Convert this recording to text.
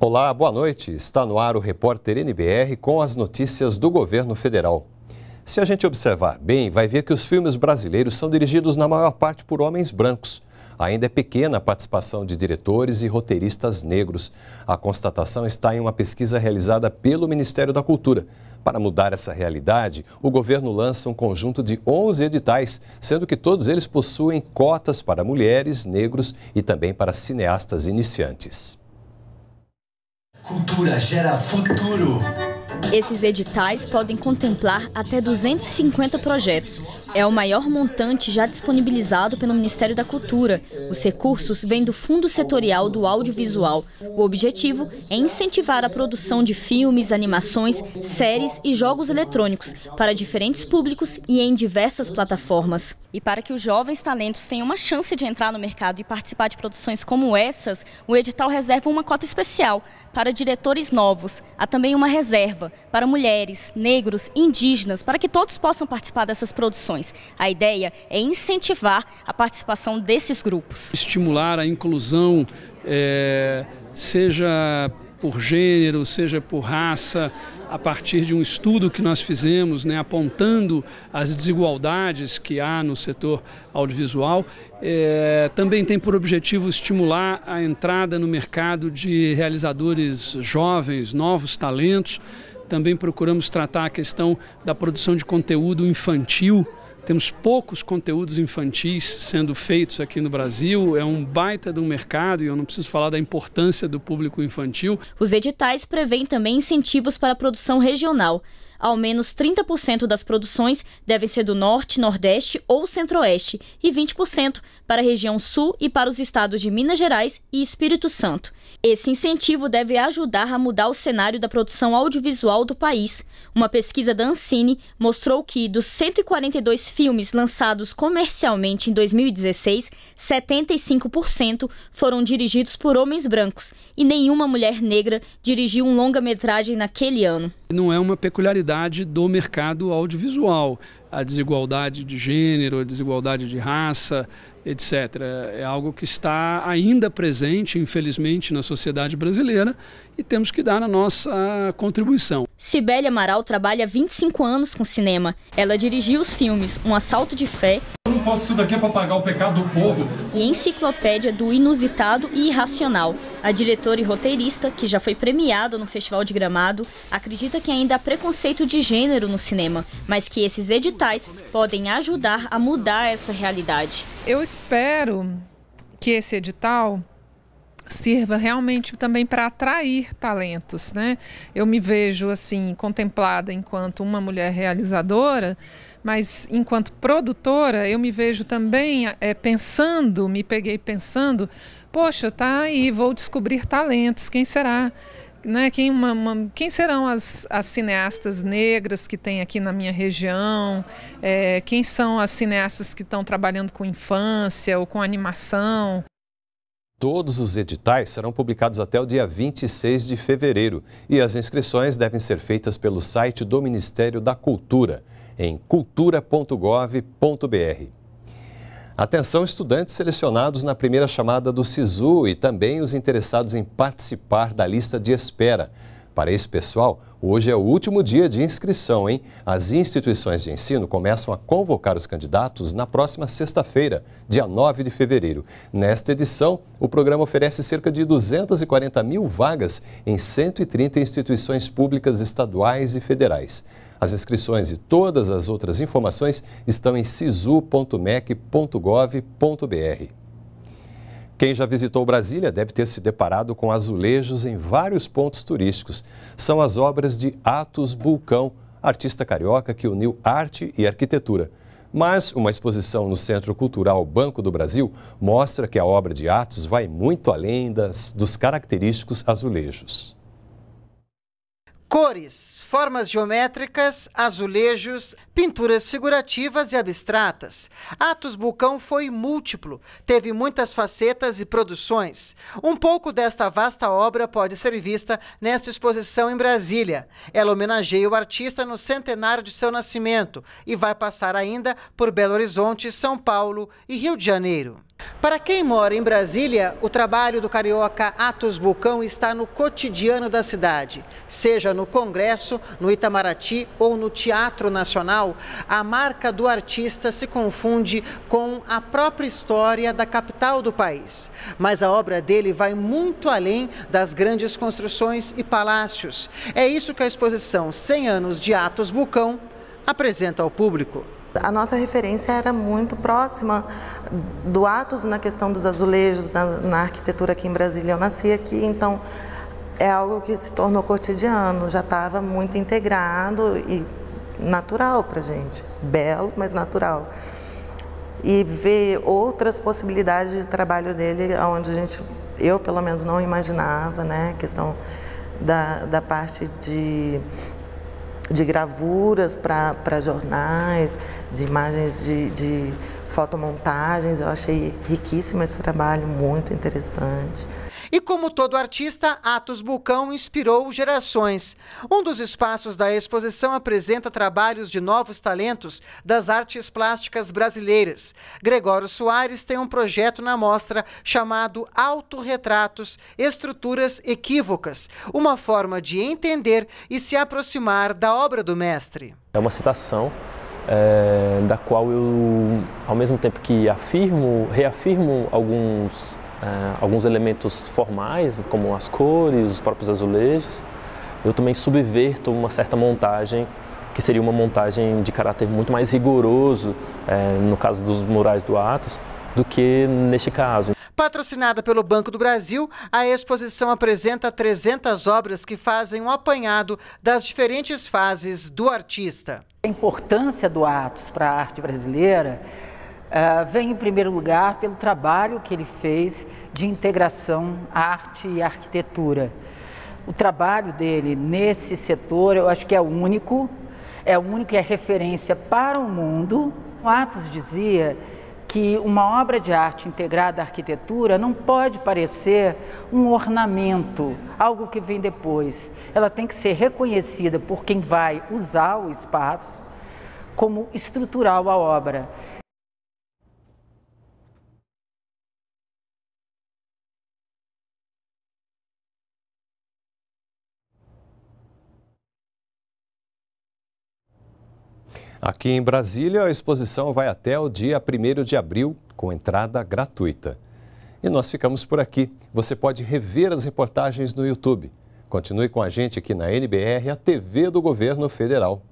Olá, boa noite. Está no ar o repórter NBR com as notícias do governo federal. Se a gente observar bem, vai ver que os filmes brasileiros são dirigidos na maior parte por homens brancos. Ainda é pequena a participação de diretores e roteiristas negros. A constatação está em uma pesquisa realizada pelo Ministério da Cultura. Para mudar essa realidade, o governo lança um conjunto de 11 editais, sendo que todos eles possuem cotas para mulheres, negros e também para cineastas iniciantes. Cultura gera futuro. Esses editais podem contemplar até 250 projetos. É o maior montante já disponibilizado pelo Ministério da Cultura. Os recursos vêm do Fundo Setorial do Audiovisual. O objetivo é incentivar a produção de filmes, animações, séries e jogos eletrônicos para diferentes públicos e em diversas plataformas. E para que os jovens talentos tenham uma chance de entrar no mercado e participar de produções como essas, o edital reserva uma cota especial, para diretores novos. Há também uma reserva para mulheres, negros, indígenas, para que todos possam participar dessas produções. A ideia é incentivar a participação desses grupos. Estimular a inclusão, é, seja por gênero, seja por raça, a partir de um estudo que nós fizemos, né, apontando as desigualdades que há no setor audiovisual, é, também tem por objetivo estimular a entrada no mercado de realizadores jovens, novos talentos. Também procuramos tratar a questão da produção de conteúdo infantil temos poucos conteúdos infantis sendo feitos aqui no Brasil, é um baita de um mercado e eu não preciso falar da importância do público infantil. Os editais prevêem também incentivos para a produção regional. Ao menos 30% das produções devem ser do Norte, Nordeste ou Centro-Oeste e 20% para a região Sul e para os estados de Minas Gerais e Espírito Santo. Esse incentivo deve ajudar a mudar o cenário da produção audiovisual do país. Uma pesquisa da Ancine mostrou que, dos 142 filmes lançados comercialmente em 2016, 75% foram dirigidos por homens brancos e nenhuma mulher negra dirigiu um longa-metragem naquele ano. Não é uma peculiaridade realidade do mercado audiovisual. A desigualdade de gênero, a desigualdade de raça, etc. É algo que está ainda presente, infelizmente, na sociedade brasileira e temos que dar a nossa contribuição. Cibele Amaral trabalha 25 anos com cinema. Ela dirigiu os filmes Um Assalto de Fé não posso, isso daqui é para pagar o pecado do povo. E enciclopédia do inusitado e irracional. A diretora e roteirista, que já foi premiada no Festival de Gramado, acredita que ainda há preconceito de gênero no cinema, mas que esses editais podem ajudar a mudar essa realidade. Eu espero que esse edital sirva realmente também para atrair talentos, né? Eu me vejo assim contemplada enquanto uma mulher realizadora mas enquanto produtora eu me vejo também é, pensando, me peguei pensando, poxa, tá aí, vou descobrir talentos, quem será? Né, quem, uma, uma, quem serão as, as, cineastas negras que tem aqui na minha região? É, quem são as cineastas que estão trabalhando com infância ou com animação? Todos os editais serão publicados até o dia 26 de fevereiro e as inscrições devem ser feitas pelo site do Ministério da Cultura em cultura.gov.br. Atenção, estudantes selecionados na primeira chamada do SISU e também os interessados em participar da lista de espera. Para esse pessoal, hoje é o último dia de inscrição, hein? As instituições de ensino começam a convocar os candidatos na próxima sexta-feira, dia 9 de fevereiro. Nesta edição, o programa oferece cerca de 240 mil vagas em 130 instituições públicas estaduais e federais. As inscrições e todas as outras informações estão em sisu.mec.gov.br. Quem já visitou Brasília deve ter se deparado com azulejos em vários pontos turísticos. São as obras de Atos Bulcão, artista carioca que uniu arte e arquitetura. Mas uma exposição no Centro Cultural Banco do Brasil mostra que a obra de Atos vai muito além das, dos característicos azulejos. Cores, formas geométricas, azulejos, pinturas figurativas e abstratas. Atos Bucão foi múltiplo, teve muitas facetas e produções. Um pouco desta vasta obra pode ser vista nesta exposição em Brasília. Ela homenageia o artista no centenário de seu nascimento e vai passar ainda por Belo Horizonte, São Paulo e Rio de Janeiro. Para quem mora em Brasília, o trabalho do carioca Atos Bucão está no cotidiano da cidade, seja no Congresso, no Itamaraty ou no Teatro Nacional, a marca do artista se confunde com a própria história da capital do país. Mas a obra dele vai muito além das grandes construções e palácios. É isso que a exposição 100 anos de Atos Bucão apresenta ao público. A nossa referência era muito próxima do Atos na questão dos azulejos, na, na arquitetura aqui em Brasília. Eu nasci aqui, então é algo que se tornou cotidiano, já estava muito integrado e natural para gente, belo, mas natural. E ver outras possibilidades de trabalho dele, onde a gente, eu pelo menos não imaginava, né, a questão da, da parte de de gravuras para jornais, de imagens de, de fotomontagens. Eu achei riquíssimo esse trabalho, muito interessante. E como todo artista, Atos Bucão inspirou gerações. Um dos espaços da exposição apresenta trabalhos de novos talentos das artes plásticas brasileiras. Gregório Soares tem um projeto na mostra chamado Autorretratos, Estruturas Equívocas, uma forma de entender e se aproximar da obra do mestre. É uma citação é, da qual eu, ao mesmo tempo que afirmo, reafirmo alguns ah, alguns elementos formais, como as cores, os próprios azulejos, eu também subverto uma certa montagem que seria uma montagem de caráter muito mais rigoroso, é, no caso dos murais do Atos, do que neste caso. Patrocinada pelo Banco do Brasil, a exposição apresenta 300 obras que fazem um apanhado das diferentes fases do artista. A importância do Atos para a arte brasileira ah, vem em primeiro lugar pelo trabalho que ele fez de integração arte e arquitetura. O trabalho dele nesse setor eu acho que é único, é único e é referência para o mundo. O Atos dizia que uma obra de arte integrada à arquitetura não pode parecer um ornamento, algo que vem depois. Ela tem que ser reconhecida por quem vai usar o espaço como estrutural à obra. Aqui em Brasília, a exposição vai até o dia 1 de abril, com entrada gratuita. E nós ficamos por aqui. Você pode rever as reportagens no YouTube. Continue com a gente aqui na NBR, a TV do Governo Federal.